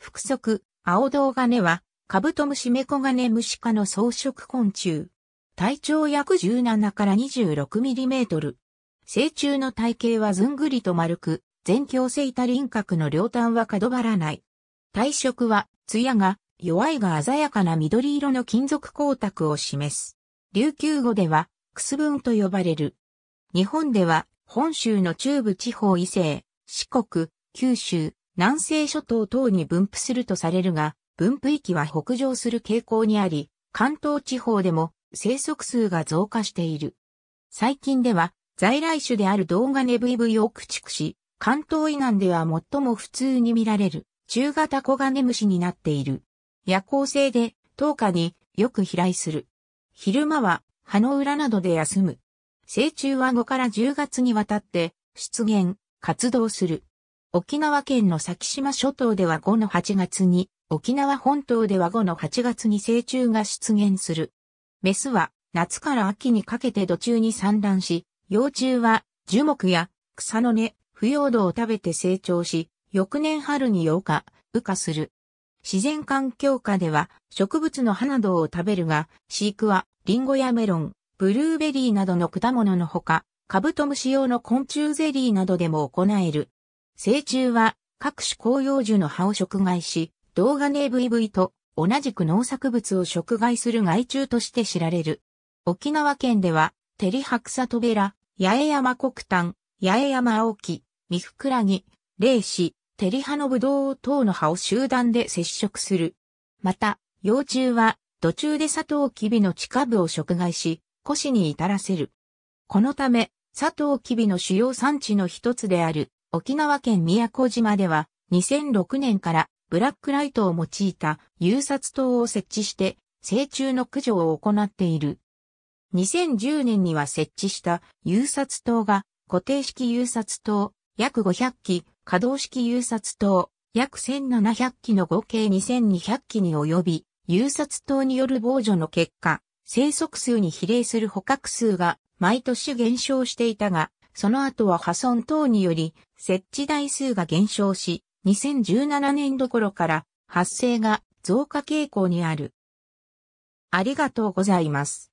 複足、青銅金は、カブトムシメコガネムシ科の草食昆虫。体長約17から26ミリメートル。成虫の体型はずんぐりと丸く、全強性多輪郭の両端は角張らない。体色は、艶が、弱いが鮮やかな緑色の金属光沢を示す。琉球語では、くすぶんと呼ばれる。日本では、本州の中部地方以西、四国、九州、南西諸島等に分布するとされるが、分布域は北上する傾向にあり、関東地方でも生息数が増加している。最近では、在来種である動画ネブイブイを駆逐し、関東以南では最も普通に見られる、中型コガネムシになっている。夜行性で、10日によく飛来する。昼間は、葉の裏などで休む。成虫は5から10月にわたって、出現、活動する。沖縄県の先島諸島では5の8月に、沖縄本島では5の8月に成虫が出現する。メスは夏から秋にかけて土中に産卵し、幼虫は樹木や草の根、腐葉土を食べて成長し、翌年春に8化、羽化する。自然環境下では植物の葉などを食べるが、飼育はリンゴやメロン、ブルーベリーなどの果物のほか、カブトムシ用の昆虫ゼリーなどでも行える。成虫は各種広葉樹の葉を食害し、動画ネブイブイと同じく農作物を食害する害虫として知られる。沖縄県では、テリハクサトベラ、八重山黒炭、八重山青木、ミフクラギ、レイシ、テリハのブドウ等の葉を集団で接触する。また、幼虫は、途中でサトウキビの地下部を食害し、古に至らせる。このため、サトウキビの主要産地の一つである沖縄県宮古島では2006年からブラックライトを用いた誘殺灯を設置して成虫の駆除を行っている。2010年には設置した誘殺灯が固定式誘殺灯約500機、可動式誘殺灯約1700機の合計2200機に及び、誘殺灯による防除の結果、生息数に比例する捕獲数が毎年減少していたが、その後は破損等により、設置台数が減少し、2017年度頃から発生が増加傾向にある。ありがとうございます。